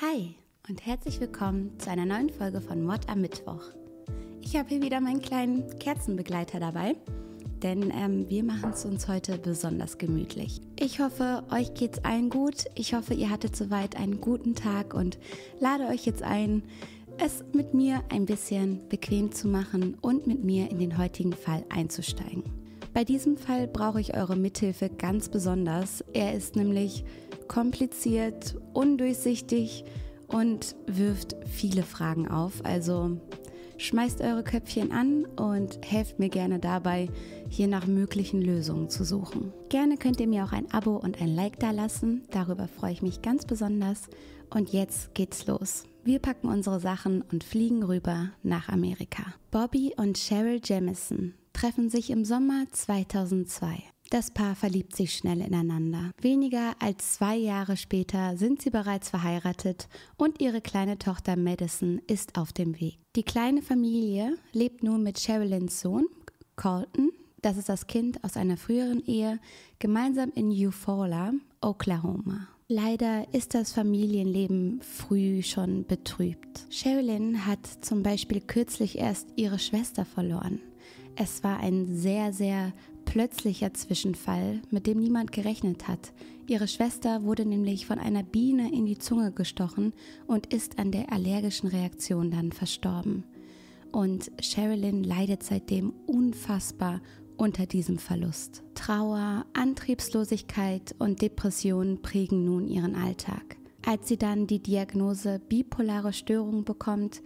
Hi und herzlich willkommen zu einer neuen Folge von Mord am Mittwoch. Ich habe hier wieder meinen kleinen Kerzenbegleiter dabei, denn ähm, wir machen es uns heute besonders gemütlich. Ich hoffe, euch geht's allen gut. Ich hoffe, ihr hattet soweit einen guten Tag und lade euch jetzt ein, es mit mir ein bisschen bequem zu machen und mit mir in den heutigen Fall einzusteigen. Bei diesem Fall brauche ich eure Mithilfe ganz besonders. Er ist nämlich kompliziert, undurchsichtig und wirft viele Fragen auf. Also schmeißt eure Köpfchen an und helft mir gerne dabei, hier nach möglichen Lösungen zu suchen. Gerne könnt ihr mir auch ein Abo und ein Like da lassen, darüber freue ich mich ganz besonders. Und jetzt geht's los. Wir packen unsere Sachen und fliegen rüber nach Amerika. Bobby und Cheryl Jamison treffen sich im Sommer 2002. Das Paar verliebt sich schnell ineinander. Weniger als zwei Jahre später sind sie bereits verheiratet und ihre kleine Tochter Madison ist auf dem Weg. Die kleine Familie lebt nun mit Sherilyn's Sohn, Colton, das ist das Kind aus einer früheren Ehe, gemeinsam in Eufaula, Oklahoma. Leider ist das Familienleben früh schon betrübt. Sherilyn hat zum Beispiel kürzlich erst ihre Schwester verloren. Es war ein sehr, sehr plötzlicher Zwischenfall, mit dem niemand gerechnet hat. Ihre Schwester wurde nämlich von einer Biene in die Zunge gestochen und ist an der allergischen Reaktion dann verstorben. Und Sherilyn leidet seitdem unfassbar unter diesem Verlust. Trauer, Antriebslosigkeit und Depression prägen nun ihren Alltag. Als sie dann die Diagnose bipolare Störung bekommt,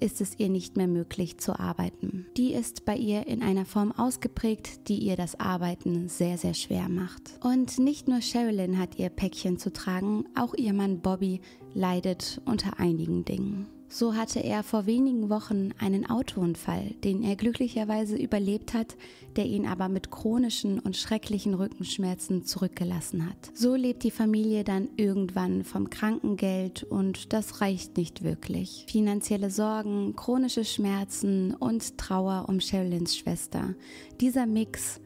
ist es ihr nicht mehr möglich zu arbeiten. Die ist bei ihr in einer Form ausgeprägt, die ihr das Arbeiten sehr, sehr schwer macht. Und nicht nur Sherilyn hat ihr Päckchen zu tragen, auch ihr Mann Bobby leidet unter einigen Dingen. So hatte er vor wenigen Wochen einen Autounfall, den er glücklicherweise überlebt hat, der ihn aber mit chronischen und schrecklichen Rückenschmerzen zurückgelassen hat. So lebt die Familie dann irgendwann vom Krankengeld und das reicht nicht wirklich. Finanzielle Sorgen, chronische Schmerzen und Trauer um Sherilyn's Schwester. Dieser Mix,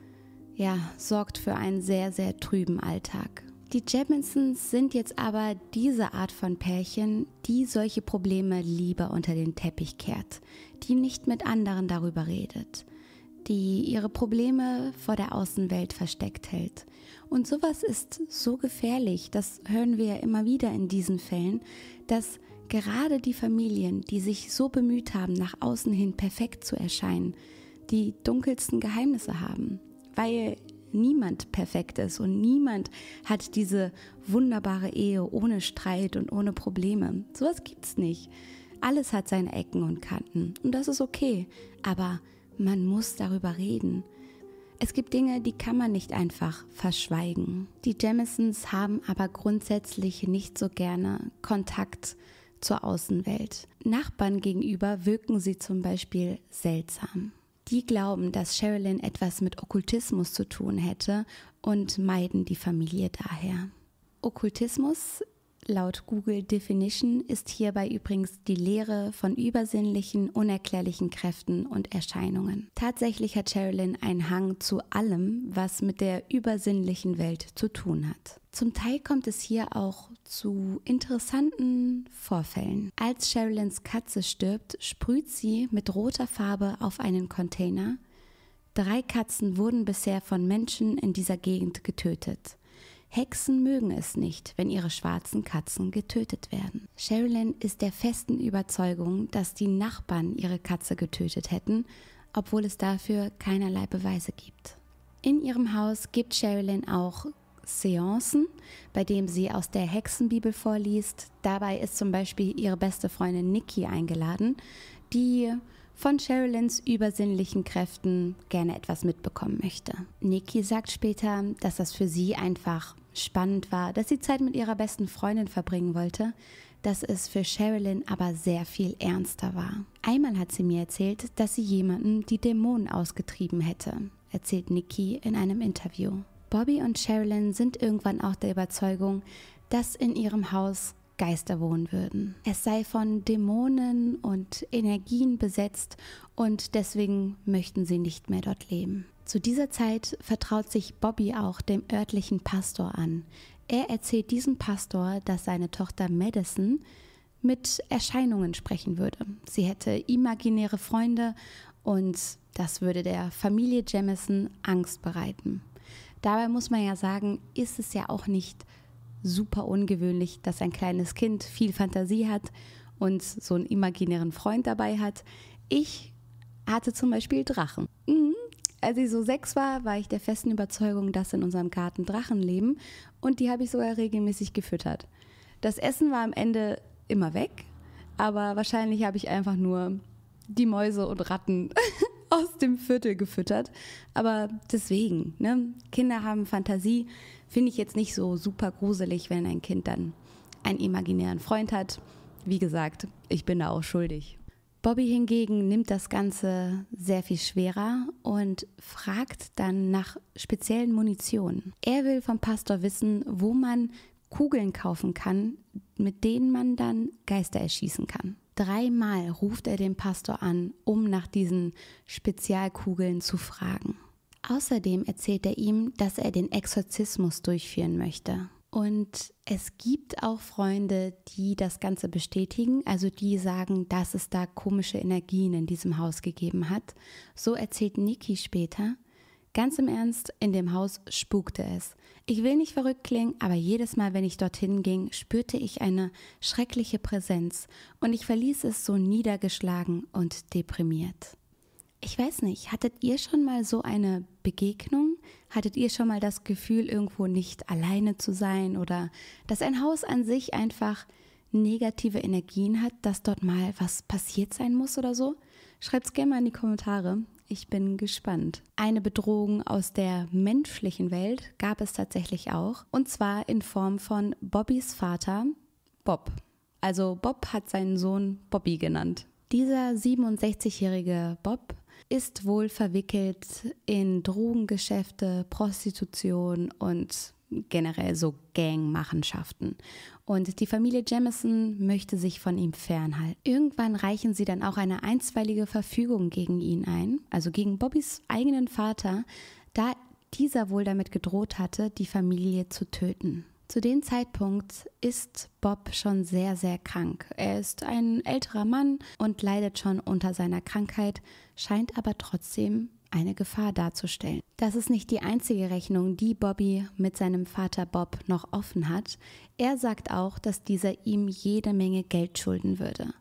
ja, sorgt für einen sehr, sehr trüben Alltag. Die Jeminsons sind jetzt aber diese Art von Pärchen, die solche Probleme lieber unter den Teppich kehrt, die nicht mit anderen darüber redet, die ihre Probleme vor der Außenwelt versteckt hält. Und sowas ist so gefährlich, das hören wir ja immer wieder in diesen Fällen, dass gerade die Familien, die sich so bemüht haben, nach außen hin perfekt zu erscheinen, die dunkelsten Geheimnisse haben, weil niemand perfekt ist und niemand hat diese wunderbare Ehe ohne Streit und ohne Probleme. Sowas gibt's nicht. Alles hat seine Ecken und Kanten und das ist okay, aber man muss darüber reden. Es gibt Dinge, die kann man nicht einfach verschweigen. Die Jamisons haben aber grundsätzlich nicht so gerne Kontakt zur Außenwelt. Nachbarn gegenüber wirken sie zum Beispiel seltsam. Die glauben, dass Sherilyn etwas mit Okkultismus zu tun hätte und meiden die Familie daher. Okkultismus laut Google Definition ist hierbei übrigens die Lehre von übersinnlichen, unerklärlichen Kräften und Erscheinungen. Tatsächlich hat Sherilyn einen Hang zu allem, was mit der übersinnlichen Welt zu tun hat. Zum Teil kommt es hier auch zu interessanten Vorfällen. Als Sherilyn's Katze stirbt, sprüht sie mit roter Farbe auf einen Container. Drei Katzen wurden bisher von Menschen in dieser Gegend getötet. Hexen mögen es nicht, wenn ihre schwarzen Katzen getötet werden. Sherilyn ist der festen Überzeugung, dass die Nachbarn ihre Katze getötet hätten, obwohl es dafür keinerlei Beweise gibt. In ihrem Haus gibt Sherilyn auch Seancen, bei dem sie aus der Hexenbibel vorliest. Dabei ist zum Beispiel ihre beste Freundin Nikki eingeladen, die von Sherilyn's übersinnlichen Kräften gerne etwas mitbekommen möchte. Nikki sagt später, dass das für sie einfach spannend war, dass sie Zeit mit ihrer besten Freundin verbringen wollte, dass es für Sherilyn aber sehr viel ernster war. Einmal hat sie mir erzählt, dass sie jemanden die Dämonen ausgetrieben hätte, erzählt Nikki in einem Interview. Bobby und Sherilyn sind irgendwann auch der Überzeugung, dass in ihrem Haus Geister wohnen würden. Es sei von Dämonen und Energien besetzt und deswegen möchten sie nicht mehr dort leben. Zu dieser Zeit vertraut sich Bobby auch dem örtlichen Pastor an. Er erzählt diesem Pastor, dass seine Tochter Madison mit Erscheinungen sprechen würde. Sie hätte imaginäre Freunde und das würde der Familie Jamison Angst bereiten. Dabei muss man ja sagen, ist es ja auch nicht super ungewöhnlich, dass ein kleines Kind viel Fantasie hat und so einen imaginären Freund dabei hat. Ich hatte zum Beispiel Drachen. Mhm. Als ich so sechs war, war ich der festen Überzeugung, dass in unserem Garten Drachen leben und die habe ich sogar regelmäßig gefüttert. Das Essen war am Ende immer weg, aber wahrscheinlich habe ich einfach nur die Mäuse und Ratten aus dem Viertel gefüttert. Aber deswegen, ne? Kinder haben Fantasie. Finde ich jetzt nicht so super gruselig, wenn ein Kind dann einen imaginären Freund hat. Wie gesagt, ich bin da auch schuldig. Bobby hingegen nimmt das Ganze sehr viel schwerer und fragt dann nach speziellen Munitionen. Er will vom Pastor wissen, wo man Kugeln kaufen kann, mit denen man dann Geister erschießen kann. Dreimal ruft er den Pastor an, um nach diesen Spezialkugeln zu fragen. Außerdem erzählt er ihm, dass er den Exorzismus durchführen möchte. Und es gibt auch Freunde, die das Ganze bestätigen, also die sagen, dass es da komische Energien in diesem Haus gegeben hat. So erzählt Niki später, Ganz im Ernst, in dem Haus spukte es. Ich will nicht verrückt klingen, aber jedes Mal, wenn ich dorthin ging, spürte ich eine schreckliche Präsenz und ich verließ es so niedergeschlagen und deprimiert. Ich weiß nicht, hattet ihr schon mal so eine Begegnung? Hattet ihr schon mal das Gefühl, irgendwo nicht alleine zu sein oder dass ein Haus an sich einfach negative Energien hat, dass dort mal was passiert sein muss oder so? Schreibt's gerne mal in die Kommentare. Ich bin gespannt. Eine Bedrohung aus der menschlichen Welt gab es tatsächlich auch, und zwar in Form von Bobbys Vater, Bob. Also Bob hat seinen Sohn Bobby genannt. Dieser 67-jährige Bob ist wohl verwickelt in Drogengeschäfte, Prostitution und generell so Gangmachenschaften. Und die Familie Jamison möchte sich von ihm fernhalten. Irgendwann reichen sie dann auch eine einstweilige Verfügung gegen ihn ein, also gegen Bobbys eigenen Vater, da dieser wohl damit gedroht hatte, die Familie zu töten. Zu dem Zeitpunkt ist Bob schon sehr, sehr krank. Er ist ein älterer Mann und leidet schon unter seiner Krankheit, scheint aber trotzdem eine Gefahr darzustellen. Das ist nicht die einzige Rechnung, die Bobby mit seinem Vater Bob noch offen hat. Er sagt auch, dass dieser ihm jede Menge Geld schulden würde.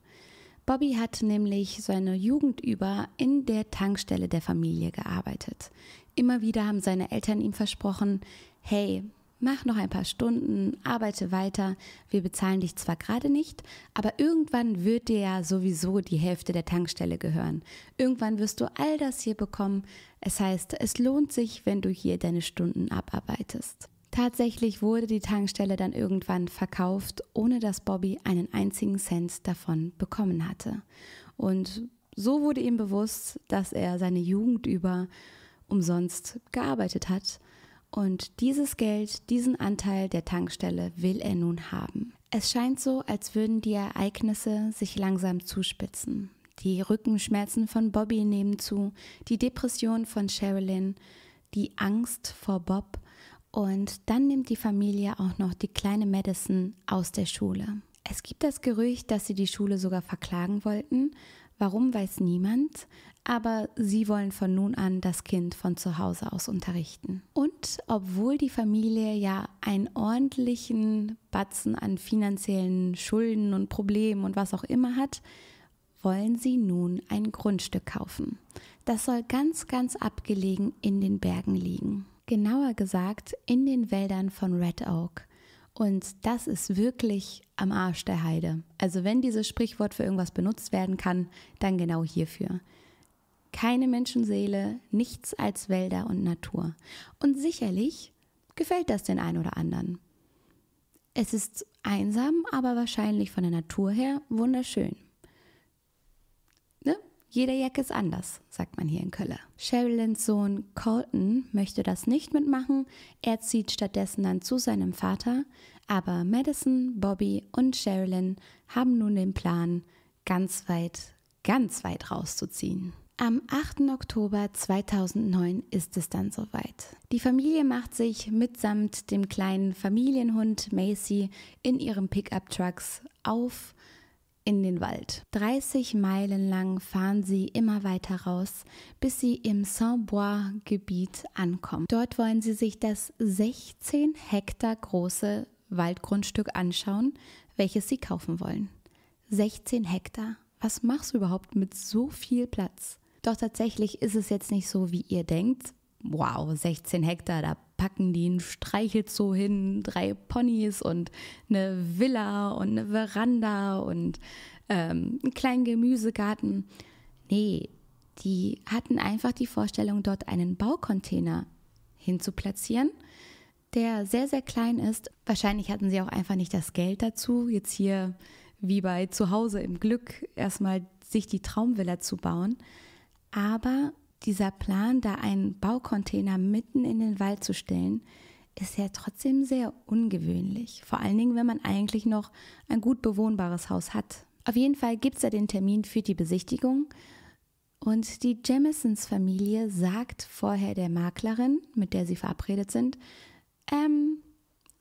Bobby hat nämlich seine Jugend über in der Tankstelle der Familie gearbeitet. Immer wieder haben seine Eltern ihm versprochen, hey, mach noch ein paar Stunden, arbeite weiter. Wir bezahlen dich zwar gerade nicht, aber irgendwann wird dir ja sowieso die Hälfte der Tankstelle gehören. Irgendwann wirst du all das hier bekommen. Es heißt, es lohnt sich, wenn du hier deine Stunden abarbeitest. Tatsächlich wurde die Tankstelle dann irgendwann verkauft, ohne dass Bobby einen einzigen Cent davon bekommen hatte. Und so wurde ihm bewusst, dass er seine Jugend über umsonst gearbeitet hat und dieses Geld, diesen Anteil der Tankstelle will er nun haben. Es scheint so, als würden die Ereignisse sich langsam zuspitzen. Die Rückenschmerzen von Bobby nehmen zu, die Depression von Sherilyn, die Angst vor Bob und dann nimmt die Familie auch noch die kleine Madison aus der Schule. Es gibt das Gerücht, dass sie die Schule sogar verklagen wollten. Warum weiß niemand, aber sie wollen von nun an das Kind von zu Hause aus unterrichten. Und obwohl die Familie ja einen ordentlichen Batzen an finanziellen Schulden und Problemen und was auch immer hat, wollen sie nun ein Grundstück kaufen. Das soll ganz, ganz abgelegen in den Bergen liegen. Genauer gesagt in den Wäldern von Red Oak. Und das ist wirklich am Arsch der Heide. Also wenn dieses Sprichwort für irgendwas benutzt werden kann, dann genau hierfür keine Menschenseele, nichts als Wälder und Natur. Und sicherlich gefällt das den einen oder anderen. Es ist einsam, aber wahrscheinlich von der Natur her wunderschön. Ne? Jeder Jack ist anders, sagt man hier in Kölle. Sherilyn's Sohn Colton möchte das nicht mitmachen. Er zieht stattdessen dann zu seinem Vater. Aber Madison, Bobby und Sherilyn haben nun den Plan, ganz weit, ganz weit rauszuziehen. Am 8. Oktober 2009 ist es dann soweit. Die Familie macht sich mitsamt dem kleinen Familienhund Macy in ihrem Pickup-Trucks auf in den Wald. 30 Meilen lang fahren sie immer weiter raus, bis sie im Saint-Bois-Gebiet ankommen. Dort wollen sie sich das 16 Hektar große Waldgrundstück anschauen, welches sie kaufen wollen. 16 Hektar. Was machst du überhaupt mit so viel Platz? Doch tatsächlich ist es jetzt nicht so, wie ihr denkt. Wow, 16 Hektar, da packen die ein Streichelzoo hin, drei Ponys und eine Villa und eine Veranda und ähm, einen kleinen Gemüsegarten. Nee, die hatten einfach die Vorstellung, dort einen Baucontainer hinzuplatzieren, der sehr, sehr klein ist. Wahrscheinlich hatten sie auch einfach nicht das Geld dazu, jetzt hier wie bei zu Hause im Glück erstmal sich die Traumvilla zu bauen. Aber dieser Plan, da einen Baucontainer mitten in den Wald zu stellen, ist ja trotzdem sehr ungewöhnlich. Vor allen Dingen, wenn man eigentlich noch ein gut bewohnbares Haus hat. Auf jeden Fall gibt es ja den Termin für die Besichtigung. Und die Jamisons-Familie sagt vorher der Maklerin, mit der sie verabredet sind, ähm,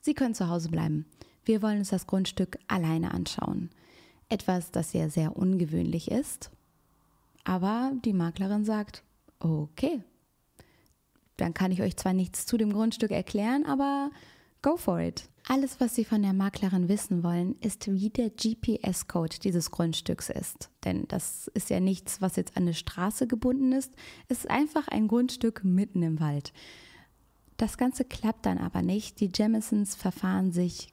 Sie können zu Hause bleiben. Wir wollen uns das Grundstück alleine anschauen. Etwas, das ja sehr ungewöhnlich ist. Aber die Maklerin sagt, okay, dann kann ich euch zwar nichts zu dem Grundstück erklären, aber go for it. Alles, was Sie von der Maklerin wissen wollen, ist, wie der GPS-Code dieses Grundstücks ist. Denn das ist ja nichts, was jetzt an eine Straße gebunden ist. Es ist einfach ein Grundstück mitten im Wald. Das Ganze klappt dann aber nicht. Die Jamisons verfahren sich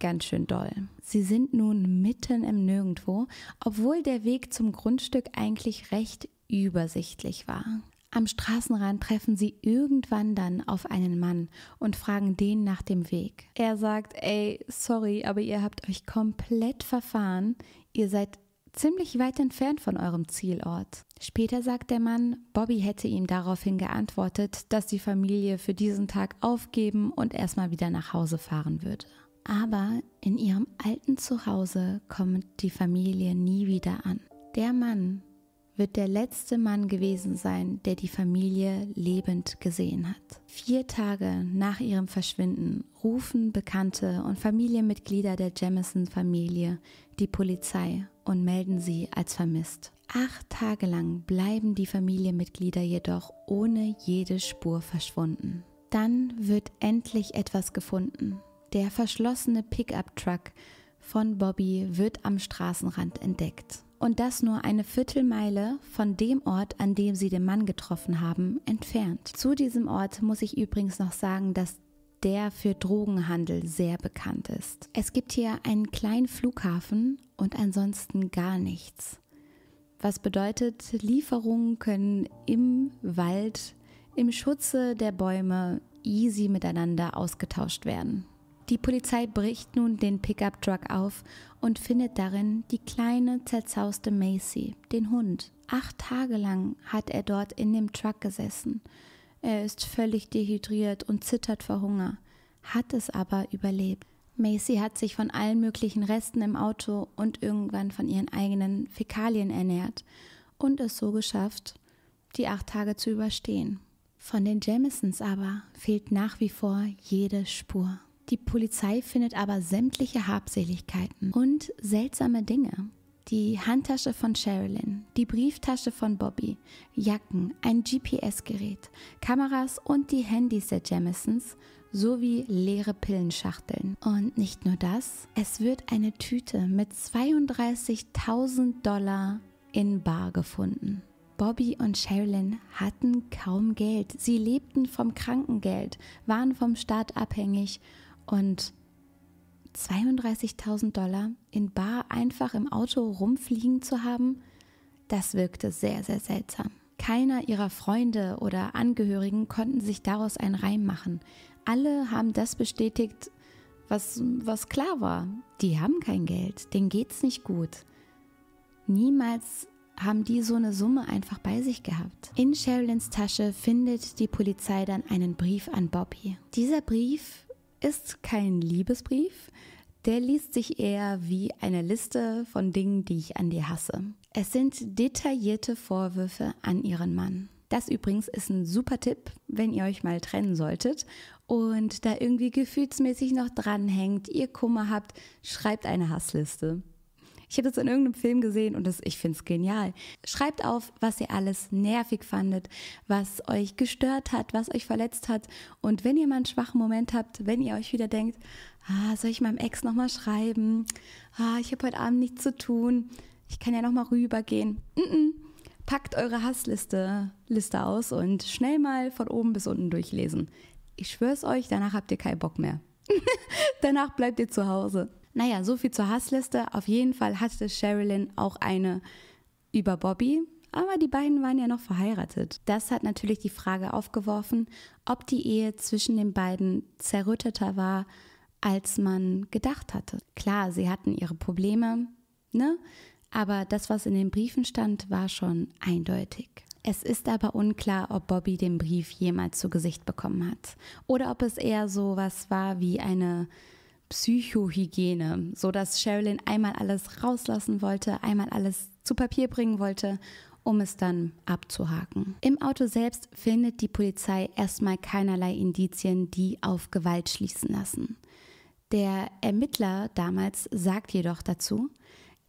ganz schön doll. Sie sind nun mitten im Nirgendwo, obwohl der Weg zum Grundstück eigentlich recht übersichtlich war. Am Straßenrand treffen sie irgendwann dann auf einen Mann und fragen den nach dem Weg. Er sagt, ey, sorry, aber ihr habt euch komplett verfahren. Ihr seid ziemlich weit entfernt von eurem Zielort. Später sagt der Mann, Bobby hätte ihm daraufhin geantwortet, dass die Familie für diesen Tag aufgeben und erstmal wieder nach Hause fahren würde. Aber in ihrem alten Zuhause kommt die Familie nie wieder an. Der Mann wird der letzte Mann gewesen sein, der die Familie lebend gesehen hat. Vier Tage nach ihrem Verschwinden rufen Bekannte und Familienmitglieder der Jamison-Familie die Polizei und melden sie als vermisst. Acht Tage lang bleiben die Familienmitglieder jedoch ohne jede Spur verschwunden. Dann wird endlich etwas gefunden. Der verschlossene Pickup-Truck von Bobby wird am Straßenrand entdeckt. Und das nur eine Viertelmeile von dem Ort, an dem sie den Mann getroffen haben, entfernt. Zu diesem Ort muss ich übrigens noch sagen, dass der für Drogenhandel sehr bekannt ist. Es gibt hier einen kleinen Flughafen und ansonsten gar nichts. Was bedeutet, Lieferungen können im Wald, im Schutze der Bäume easy miteinander ausgetauscht werden. Die Polizei bricht nun den Pickup-Truck auf und findet darin die kleine, zerzauste Macy, den Hund. Acht Tage lang hat er dort in dem Truck gesessen. Er ist völlig dehydriert und zittert vor Hunger, hat es aber überlebt. Macy hat sich von allen möglichen Resten im Auto und irgendwann von ihren eigenen Fäkalien ernährt und es so geschafft, die acht Tage zu überstehen. Von den Jamisons aber fehlt nach wie vor jede Spur. Die Polizei findet aber sämtliche Habseligkeiten und seltsame Dinge. Die Handtasche von Sherilyn, die Brieftasche von Bobby, Jacken, ein GPS-Gerät, Kameras und die Handys der Jamisons sowie leere Pillenschachteln. Und nicht nur das, es wird eine Tüte mit 32.000 Dollar in Bar gefunden. Bobby und Sherilyn hatten kaum Geld. Sie lebten vom Krankengeld, waren vom Staat abhängig und 32.000 Dollar in Bar einfach im Auto rumfliegen zu haben, das wirkte sehr, sehr seltsam. Keiner ihrer Freunde oder Angehörigen konnten sich daraus einen Reim machen. Alle haben das bestätigt, was, was klar war. Die haben kein Geld, denen geht's nicht gut. Niemals haben die so eine Summe einfach bei sich gehabt. In Sherilyn's Tasche findet die Polizei dann einen Brief an Bobby. Dieser Brief ist kein Liebesbrief. Der liest sich eher wie eine Liste von Dingen, die ich an dir hasse. Es sind detaillierte Vorwürfe an ihren Mann. Das übrigens ist ein super Tipp, wenn ihr euch mal trennen solltet und da irgendwie gefühlsmäßig noch dranhängt, ihr Kummer habt, schreibt eine Hassliste. Ich hätte es in irgendeinem Film gesehen und das, ich finde es genial. Schreibt auf, was ihr alles nervig fandet, was euch gestört hat, was euch verletzt hat. Und wenn ihr mal einen schwachen Moment habt, wenn ihr euch wieder denkt, ah, soll ich meinem Ex nochmal schreiben? Ah, ich habe heute Abend nichts zu tun. Ich kann ja nochmal rübergehen. Mm -mm. Packt eure Hassliste Liste aus und schnell mal von oben bis unten durchlesen. Ich schwör's euch, danach habt ihr keinen Bock mehr. danach bleibt ihr zu Hause. Naja, so viel zur Hassliste. Auf jeden Fall hatte Sherilyn auch eine über Bobby, aber die beiden waren ja noch verheiratet. Das hat natürlich die Frage aufgeworfen, ob die Ehe zwischen den beiden zerrütteter war, als man gedacht hatte. Klar, sie hatten ihre Probleme, ne? Aber das, was in den Briefen stand, war schon eindeutig. Es ist aber unklar, ob Bobby den Brief jemals zu Gesicht bekommen hat oder ob es eher so was war wie eine Psychohygiene, so dass Sherilyn einmal alles rauslassen wollte, einmal alles zu Papier bringen wollte, um es dann abzuhaken. Im Auto selbst findet die Polizei erstmal keinerlei Indizien, die auf Gewalt schließen lassen. Der Ermittler damals sagt jedoch dazu,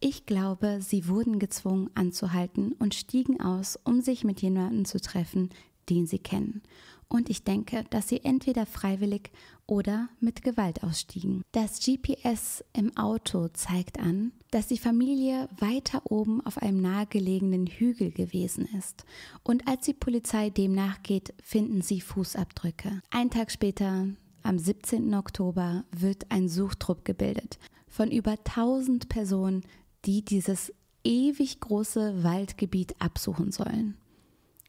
ich glaube, sie wurden gezwungen anzuhalten und stiegen aus, um sich mit jemandem zu treffen, den sie kennen. Und ich denke, dass sie entweder freiwillig oder mit Gewalt ausstiegen. Das GPS im Auto zeigt an, dass die Familie weiter oben auf einem nahegelegenen Hügel gewesen ist. Und als die Polizei dem nachgeht, finden sie Fußabdrücke. Ein Tag später, am 17. Oktober, wird ein Suchtrupp gebildet von über 1000 Personen, die dieses ewig große Waldgebiet absuchen sollen.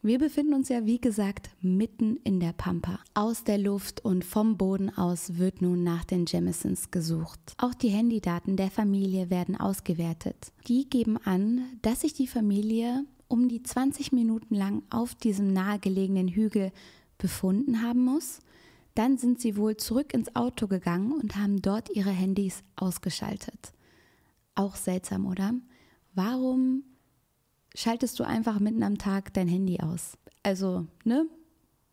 Wir befinden uns ja, wie gesagt, mitten in der Pampa. Aus der Luft und vom Boden aus wird nun nach den Jamisons gesucht. Auch die Handydaten der Familie werden ausgewertet. Die geben an, dass sich die Familie um die 20 Minuten lang auf diesem nahegelegenen Hügel befunden haben muss. Dann sind sie wohl zurück ins Auto gegangen und haben dort ihre Handys ausgeschaltet. Auch seltsam, oder? Warum schaltest du einfach mitten am Tag dein Handy aus. Also, ne?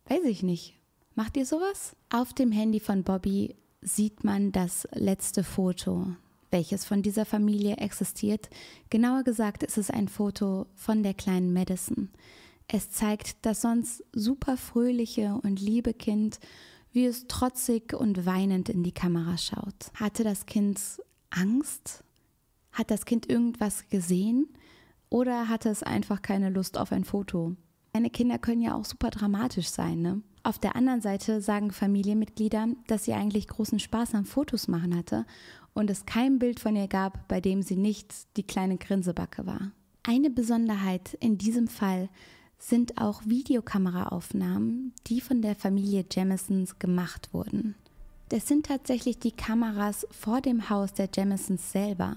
Weiß ich nicht. Macht ihr sowas? Auf dem Handy von Bobby sieht man das letzte Foto, welches von dieser Familie existiert. Genauer gesagt ist es ein Foto von der kleinen Madison. Es zeigt das sonst super fröhliche und liebe Kind, wie es trotzig und weinend in die Kamera schaut. Hatte das Kind Angst? Hat das Kind irgendwas gesehen? oder hatte es einfach keine Lust auf ein Foto. Kleine Kinder können ja auch super dramatisch sein, ne? Auf der anderen Seite sagen Familienmitglieder, dass sie eigentlich großen Spaß am Fotos machen hatte und es kein Bild von ihr gab, bei dem sie nicht die kleine Grinsebacke war. Eine Besonderheit in diesem Fall sind auch Videokameraaufnahmen, die von der Familie Jamisons gemacht wurden. Das sind tatsächlich die Kameras vor dem Haus der Jamisons selber,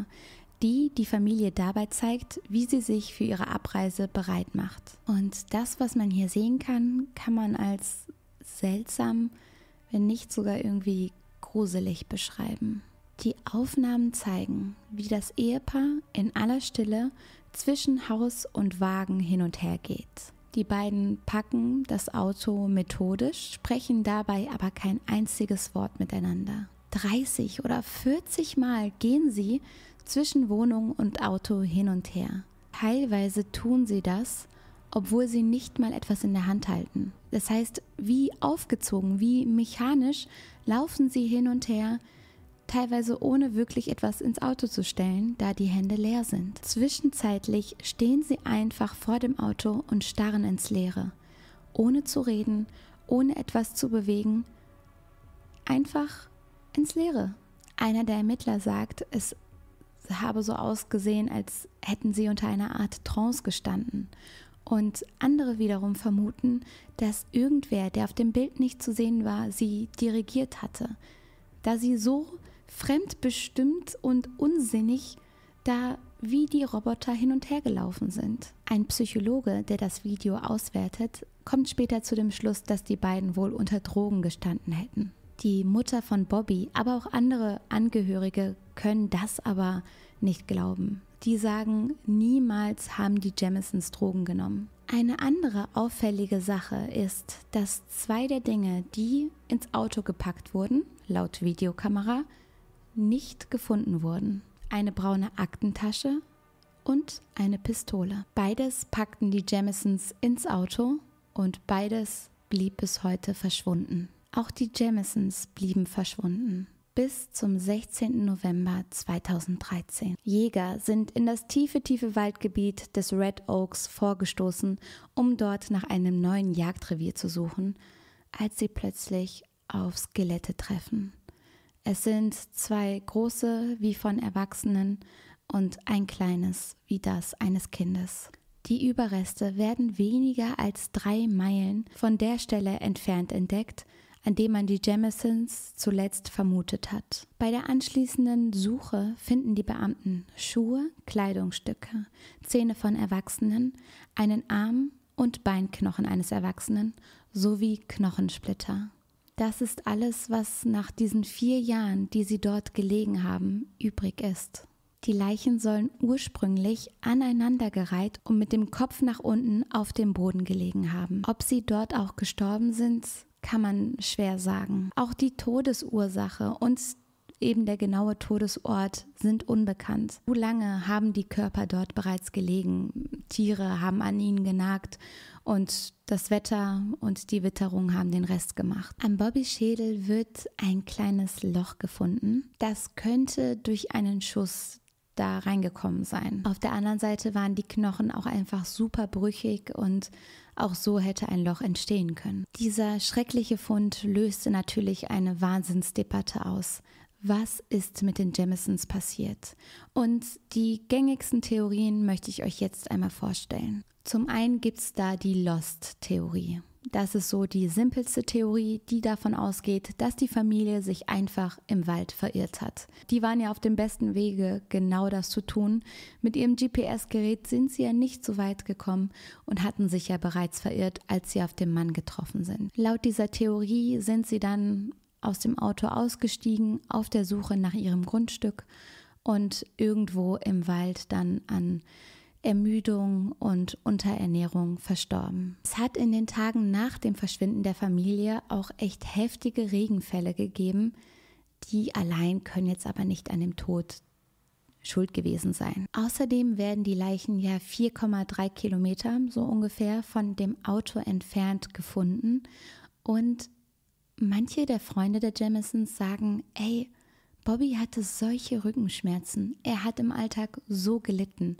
die die Familie dabei zeigt, wie sie sich für ihre Abreise bereit macht. Und das, was man hier sehen kann, kann man als seltsam, wenn nicht sogar irgendwie gruselig beschreiben. Die Aufnahmen zeigen, wie das Ehepaar in aller Stille zwischen Haus und Wagen hin und her geht. Die beiden packen das Auto methodisch, sprechen dabei aber kein einziges Wort miteinander. 30 oder 40 Mal gehen sie zwischen Wohnung und Auto hin und her. Teilweise tun sie das, obwohl sie nicht mal etwas in der Hand halten. Das heißt, wie aufgezogen, wie mechanisch laufen sie hin und her, teilweise ohne wirklich etwas ins Auto zu stellen, da die Hände leer sind. Zwischenzeitlich stehen sie einfach vor dem Auto und starren ins Leere, ohne zu reden, ohne etwas zu bewegen, einfach ins Leere. Einer der Ermittler sagt, es habe so ausgesehen, als hätten sie unter einer Art Trance gestanden. Und andere wiederum vermuten, dass irgendwer, der auf dem Bild nicht zu sehen war, sie dirigiert hatte, da sie so fremdbestimmt und unsinnig da wie die Roboter hin und her gelaufen sind. Ein Psychologe, der das Video auswertet, kommt später zu dem Schluss, dass die beiden wohl unter Drogen gestanden hätten. Die Mutter von Bobby, aber auch andere Angehörige können das aber nicht glauben. Die sagen, niemals haben die Jamisons Drogen genommen. Eine andere auffällige Sache ist, dass zwei der Dinge, die ins Auto gepackt wurden, laut Videokamera, nicht gefunden wurden. Eine braune Aktentasche und eine Pistole. Beides packten die Jamisons ins Auto und beides blieb bis heute verschwunden. Auch die Jamisons blieben verschwunden bis zum 16. November 2013. Jäger sind in das tiefe, tiefe Waldgebiet des Red Oaks vorgestoßen, um dort nach einem neuen Jagdrevier zu suchen, als sie plötzlich auf Skelette treffen. Es sind zwei große wie von Erwachsenen und ein kleines wie das eines Kindes. Die Überreste werden weniger als drei Meilen von der Stelle entfernt entdeckt, an dem man die Jamisons zuletzt vermutet hat. Bei der anschließenden Suche finden die Beamten Schuhe, Kleidungsstücke, Zähne von Erwachsenen, einen Arm und Beinknochen eines Erwachsenen sowie Knochensplitter. Das ist alles, was nach diesen vier Jahren, die sie dort gelegen haben, übrig ist. Die Leichen sollen ursprünglich aneinandergereiht und mit dem Kopf nach unten auf dem Boden gelegen haben. Ob sie dort auch gestorben sind, kann man schwer sagen. Auch die Todesursache und eben der genaue Todesort sind unbekannt. Wie lange haben die Körper dort bereits gelegen? Tiere haben an ihnen genagt und das Wetter und die Witterung haben den Rest gemacht. Am Bobbys Schädel wird ein kleines Loch gefunden. Das könnte durch einen Schuss da reingekommen sein. Auf der anderen Seite waren die Knochen auch einfach super brüchig und auch so hätte ein Loch entstehen können. Dieser schreckliche Fund löste natürlich eine Wahnsinnsdebatte aus. Was ist mit den Jemisons passiert? Und die gängigsten Theorien möchte ich euch jetzt einmal vorstellen. Zum einen gibt es da die Lost-Theorie. Das ist so die simpelste Theorie, die davon ausgeht, dass die Familie sich einfach im Wald verirrt hat. Die waren ja auf dem besten Wege, genau das zu tun. Mit ihrem GPS-Gerät sind sie ja nicht so weit gekommen und hatten sich ja bereits verirrt, als sie auf den Mann getroffen sind. Laut dieser Theorie sind sie dann aus dem Auto ausgestiegen, auf der Suche nach ihrem Grundstück und irgendwo im Wald dann an Ermüdung und Unterernährung verstorben. Es hat in den Tagen nach dem Verschwinden der Familie auch echt heftige Regenfälle gegeben. Die allein können jetzt aber nicht an dem Tod schuld gewesen sein. Außerdem werden die Leichen ja 4,3 Kilometer so ungefähr von dem Auto entfernt gefunden und manche der Freunde der Jamisons sagen, ey, Bobby hatte solche Rückenschmerzen, er hat im Alltag so gelitten.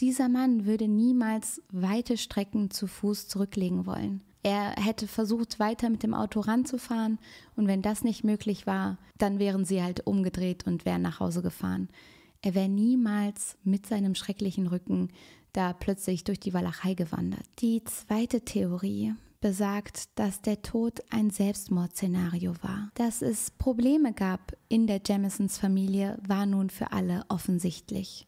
Dieser Mann würde niemals weite Strecken zu Fuß zurücklegen wollen. Er hätte versucht, weiter mit dem Auto ranzufahren und wenn das nicht möglich war, dann wären sie halt umgedreht und wären nach Hause gefahren. Er wäre niemals mit seinem schrecklichen Rücken da plötzlich durch die Walachei gewandert. Die zweite Theorie besagt, dass der Tod ein Selbstmordszenario war. Dass es Probleme gab in der Jamisons Familie, war nun für alle offensichtlich.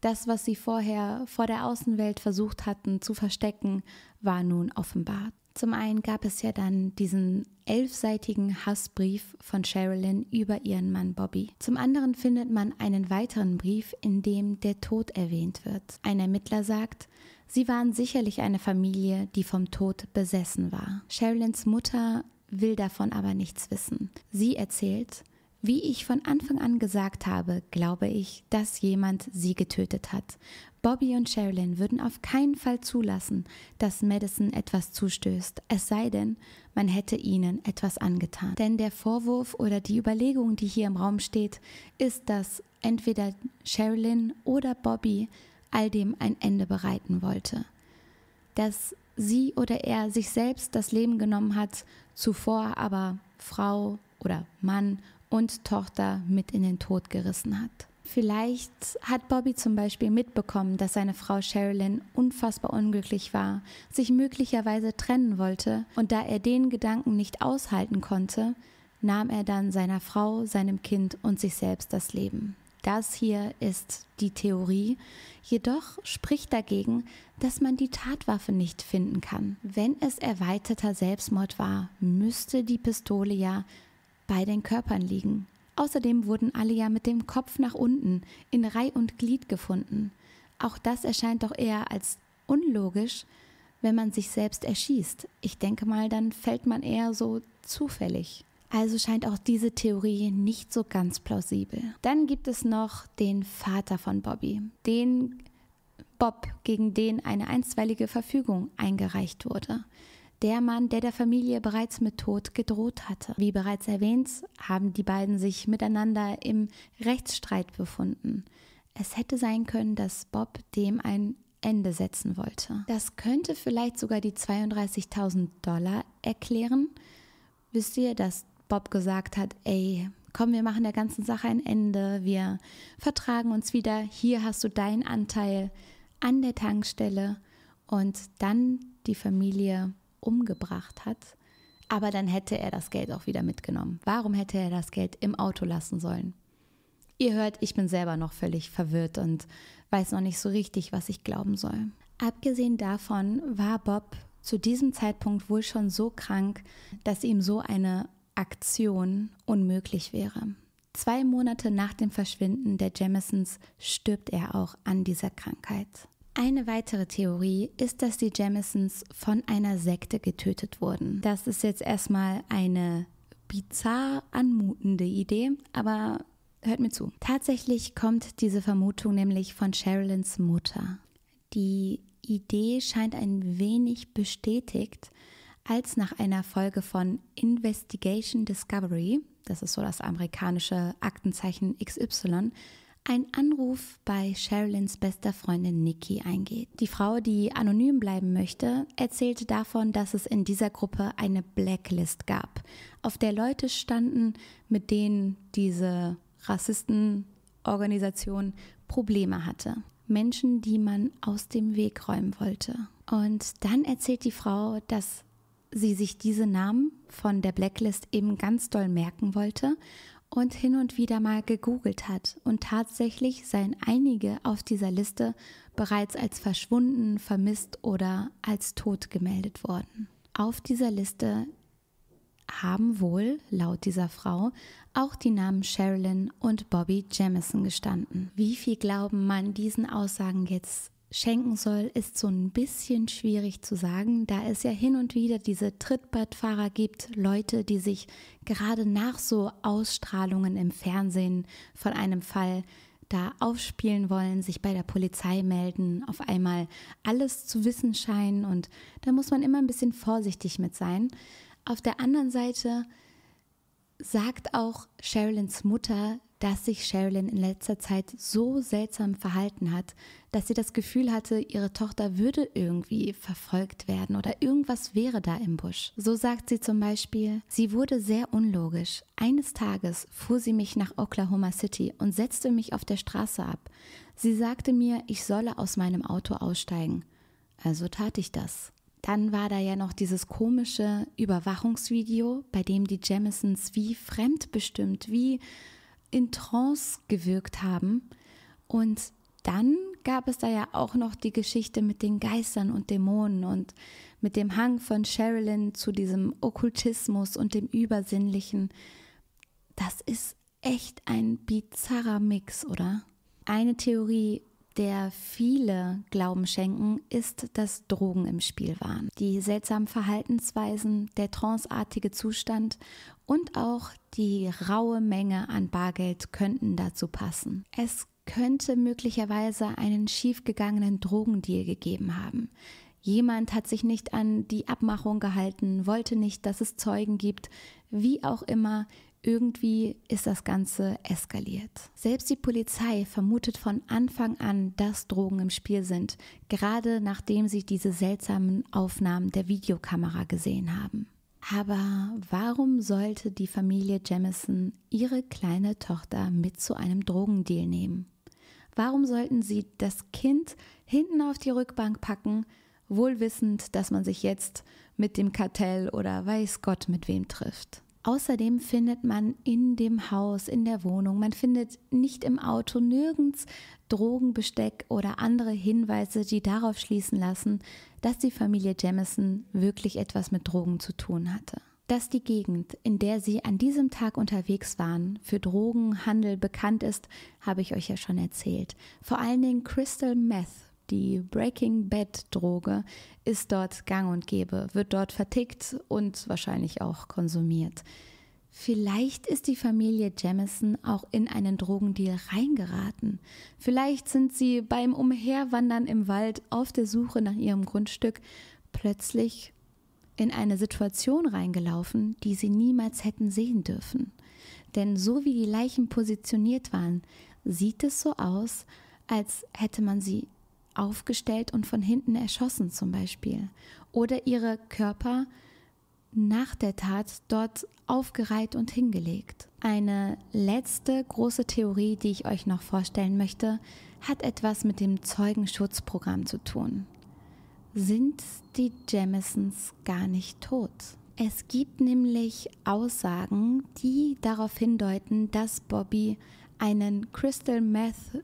Das, was sie vorher vor der Außenwelt versucht hatten zu verstecken, war nun offenbart. Zum einen gab es ja dann diesen elfseitigen Hassbrief von Sherilyn über ihren Mann Bobby. Zum anderen findet man einen weiteren Brief, in dem der Tod erwähnt wird. Ein Ermittler sagt, sie waren sicherlich eine Familie, die vom Tod besessen war. Sherilyns Mutter will davon aber nichts wissen. Sie erzählt, wie ich von Anfang an gesagt habe, glaube ich, dass jemand sie getötet hat. Bobby und Sherilyn würden auf keinen Fall zulassen, dass Madison etwas zustößt, es sei denn, man hätte ihnen etwas angetan. Denn der Vorwurf oder die Überlegung, die hier im Raum steht, ist, dass entweder Sherilyn oder Bobby all dem ein Ende bereiten wollte. Dass sie oder er sich selbst das Leben genommen hat, zuvor aber Frau oder Mann und Tochter mit in den Tod gerissen hat. Vielleicht hat Bobby zum Beispiel mitbekommen, dass seine Frau Sherilyn unfassbar unglücklich war, sich möglicherweise trennen wollte und da er den Gedanken nicht aushalten konnte, nahm er dann seiner Frau, seinem Kind und sich selbst das Leben. Das hier ist die Theorie, jedoch spricht dagegen, dass man die Tatwaffe nicht finden kann. Wenn es erweiterter Selbstmord war, müsste die Pistole ja bei den Körpern liegen. Außerdem wurden alle ja mit dem Kopf nach unten in Reih und Glied gefunden. Auch das erscheint doch eher als unlogisch, wenn man sich selbst erschießt. Ich denke mal, dann fällt man eher so zufällig. Also scheint auch diese Theorie nicht so ganz plausibel. Dann gibt es noch den Vater von Bobby, den Bob, gegen den eine einstweilige Verfügung eingereicht wurde der Mann, der der Familie bereits mit Tod gedroht hatte. Wie bereits erwähnt, haben die beiden sich miteinander im Rechtsstreit befunden. Es hätte sein können, dass Bob dem ein Ende setzen wollte. Das könnte vielleicht sogar die 32.000 Dollar erklären. Wisst ihr, dass Bob gesagt hat, ey, komm, wir machen der ganzen Sache ein Ende, wir vertragen uns wieder, hier hast du deinen Anteil an der Tankstelle und dann die Familie umgebracht hat, aber dann hätte er das Geld auch wieder mitgenommen. Warum hätte er das Geld im Auto lassen sollen? Ihr hört, ich bin selber noch völlig verwirrt und weiß noch nicht so richtig, was ich glauben soll. Abgesehen davon war Bob zu diesem Zeitpunkt wohl schon so krank, dass ihm so eine Aktion unmöglich wäre. Zwei Monate nach dem Verschwinden der Jamisons stirbt er auch an dieser Krankheit. Eine weitere Theorie ist, dass die Jamisons von einer Sekte getötet wurden. Das ist jetzt erstmal eine bizarr anmutende Idee, aber hört mir zu. Tatsächlich kommt diese Vermutung nämlich von Sherilyn's Mutter. Die Idee scheint ein wenig bestätigt, als nach einer Folge von Investigation Discovery, das ist so das amerikanische Aktenzeichen XY, ein Anruf bei Sherilyn's bester Freundin Nikki eingeht. Die Frau, die anonym bleiben möchte, erzählte davon, dass es in dieser Gruppe eine Blacklist gab, auf der Leute standen, mit denen diese Rassistenorganisation Probleme hatte. Menschen, die man aus dem Weg räumen wollte. Und dann erzählt die Frau, dass sie sich diese Namen von der Blacklist eben ganz doll merken wollte und hin und wieder mal gegoogelt hat. Und tatsächlich seien einige auf dieser Liste bereits als verschwunden, vermisst oder als tot gemeldet worden. Auf dieser Liste haben wohl, laut dieser Frau, auch die Namen Sherilyn und Bobby Jamison gestanden. Wie viel Glauben man diesen Aussagen jetzt schenken soll, ist so ein bisschen schwierig zu sagen, da es ja hin und wieder diese Trittbrettfahrer gibt, Leute, die sich gerade nach so Ausstrahlungen im Fernsehen von einem Fall da aufspielen wollen, sich bei der Polizei melden, auf einmal alles zu wissen scheinen und da muss man immer ein bisschen vorsichtig mit sein. Auf der anderen Seite sagt auch Sherilyn's Mutter, dass sich Sherilyn in letzter Zeit so seltsam verhalten hat, dass sie das Gefühl hatte, ihre Tochter würde irgendwie verfolgt werden oder irgendwas wäre da im Busch. So sagt sie zum Beispiel, sie wurde sehr unlogisch. Eines Tages fuhr sie mich nach Oklahoma City und setzte mich auf der Straße ab. Sie sagte mir, ich solle aus meinem Auto aussteigen. Also tat ich das. Dann war da ja noch dieses komische Überwachungsvideo, bei dem die Jamisons wie fremdbestimmt, wie in Trance gewirkt haben. Und dann gab es da ja auch noch die Geschichte mit den Geistern und Dämonen und mit dem Hang von Sherilyn zu diesem Okkultismus und dem Übersinnlichen. Das ist echt ein bizarrer Mix, oder? Eine Theorie, der viele Glauben schenken, ist, dass Drogen im Spiel waren. Die seltsamen Verhaltensweisen, der tranceartige Zustand und auch die raue Menge an Bargeld könnten dazu passen. Es könnte möglicherweise einen schiefgegangenen Drogendeal gegeben haben. Jemand hat sich nicht an die Abmachung gehalten, wollte nicht, dass es Zeugen gibt, wie auch immer, irgendwie ist das Ganze eskaliert. Selbst die Polizei vermutet von Anfang an, dass Drogen im Spiel sind, gerade nachdem sie diese seltsamen Aufnahmen der Videokamera gesehen haben. Aber warum sollte die Familie Jamison ihre kleine Tochter mit zu einem Drogendeal nehmen? Warum sollten sie das Kind hinten auf die Rückbank packen, wohl wissend, dass man sich jetzt mit dem Kartell oder weiß Gott mit wem trifft? Außerdem findet man in dem Haus, in der Wohnung, man findet nicht im Auto nirgends Drogenbesteck oder andere Hinweise, die darauf schließen lassen, dass die Familie Jamison wirklich etwas mit Drogen zu tun hatte. Dass die Gegend, in der sie an diesem Tag unterwegs waren, für Drogenhandel bekannt ist, habe ich euch ja schon erzählt. Vor allen Dingen Crystal Meth die Breaking Bad Droge ist dort gang und gäbe, wird dort vertickt und wahrscheinlich auch konsumiert. Vielleicht ist die Familie Jamison auch in einen Drogendeal reingeraten. Vielleicht sind sie beim Umherwandern im Wald auf der Suche nach ihrem Grundstück plötzlich in eine Situation reingelaufen, die sie niemals hätten sehen dürfen. Denn so wie die Leichen positioniert waren, sieht es so aus, als hätte man sie aufgestellt und von hinten erschossen zum Beispiel. Oder ihre Körper nach der Tat dort aufgereiht und hingelegt. Eine letzte große Theorie, die ich euch noch vorstellen möchte, hat etwas mit dem Zeugenschutzprogramm zu tun. Sind die Jamisons gar nicht tot? Es gibt nämlich Aussagen, die darauf hindeuten, dass Bobby einen Crystal Meth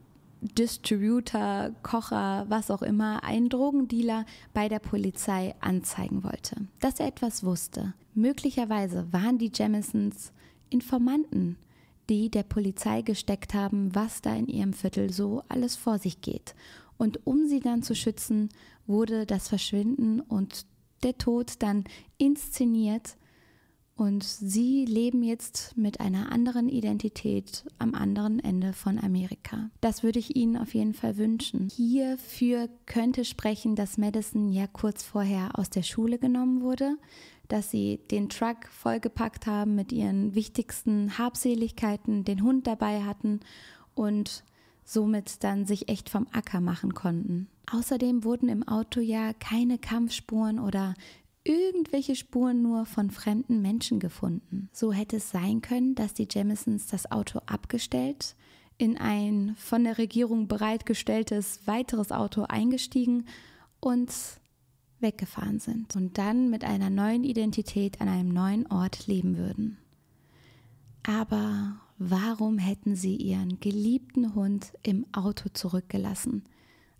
Distributor, Kocher, was auch immer, einen Drogendealer bei der Polizei anzeigen wollte, dass er etwas wusste. Möglicherweise waren die Jamisons Informanten, die der Polizei gesteckt haben, was da in ihrem Viertel so alles vor sich geht. Und um sie dann zu schützen, wurde das Verschwinden und der Tod dann inszeniert und sie leben jetzt mit einer anderen Identität am anderen Ende von Amerika. Das würde ich Ihnen auf jeden Fall wünschen. Hierfür könnte sprechen, dass Madison ja kurz vorher aus der Schule genommen wurde, dass sie den Truck vollgepackt haben mit ihren wichtigsten Habseligkeiten, den Hund dabei hatten und somit dann sich echt vom Acker machen konnten. Außerdem wurden im Auto ja keine Kampfspuren oder irgendwelche Spuren nur von fremden Menschen gefunden. So hätte es sein können, dass die Jamisons das Auto abgestellt, in ein von der Regierung bereitgestelltes weiteres Auto eingestiegen und weggefahren sind und dann mit einer neuen Identität an einem neuen Ort leben würden. Aber warum hätten sie ihren geliebten Hund im Auto zurückgelassen?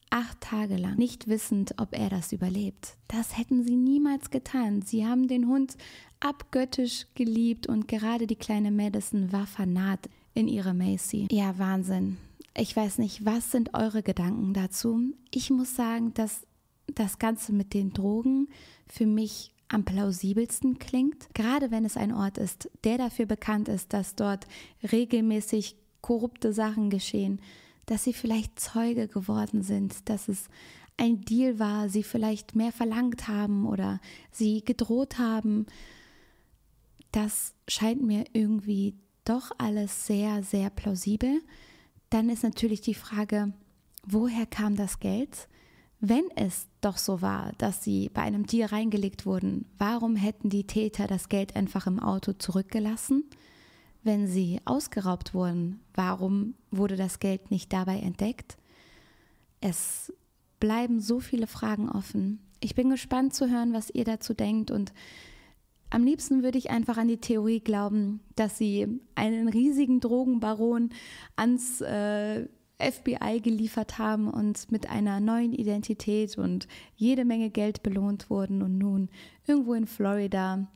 acht Tage lang, nicht wissend, ob er das überlebt. Das hätten sie niemals getan. Sie haben den Hund abgöttisch geliebt und gerade die kleine Madison war fanat in ihre Macy. Ja, Wahnsinn. Ich weiß nicht, was sind eure Gedanken dazu? Ich muss sagen, dass das Ganze mit den Drogen für mich am plausibelsten klingt, gerade wenn es ein Ort ist, der dafür bekannt ist, dass dort regelmäßig korrupte Sachen geschehen dass sie vielleicht Zeuge geworden sind, dass es ein Deal war, sie vielleicht mehr verlangt haben oder sie gedroht haben. Das scheint mir irgendwie doch alles sehr, sehr plausibel. Dann ist natürlich die Frage, woher kam das Geld? Wenn es doch so war, dass sie bei einem Deal reingelegt wurden, warum hätten die Täter das Geld einfach im Auto zurückgelassen? wenn sie ausgeraubt wurden, warum wurde das Geld nicht dabei entdeckt? Es bleiben so viele Fragen offen. Ich bin gespannt zu hören, was ihr dazu denkt und am liebsten würde ich einfach an die Theorie glauben, dass sie einen riesigen Drogenbaron ans äh, FBI geliefert haben und mit einer neuen Identität und jede Menge Geld belohnt wurden und nun irgendwo in Florida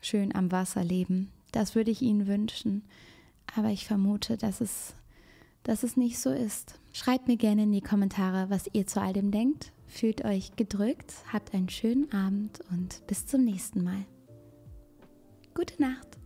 schön am Wasser leben. Das würde ich Ihnen wünschen. Aber ich vermute, dass es, dass es nicht so ist. Schreibt mir gerne in die Kommentare, was ihr zu all dem denkt. Fühlt euch gedrückt, habt einen schönen Abend und bis zum nächsten Mal. Gute Nacht.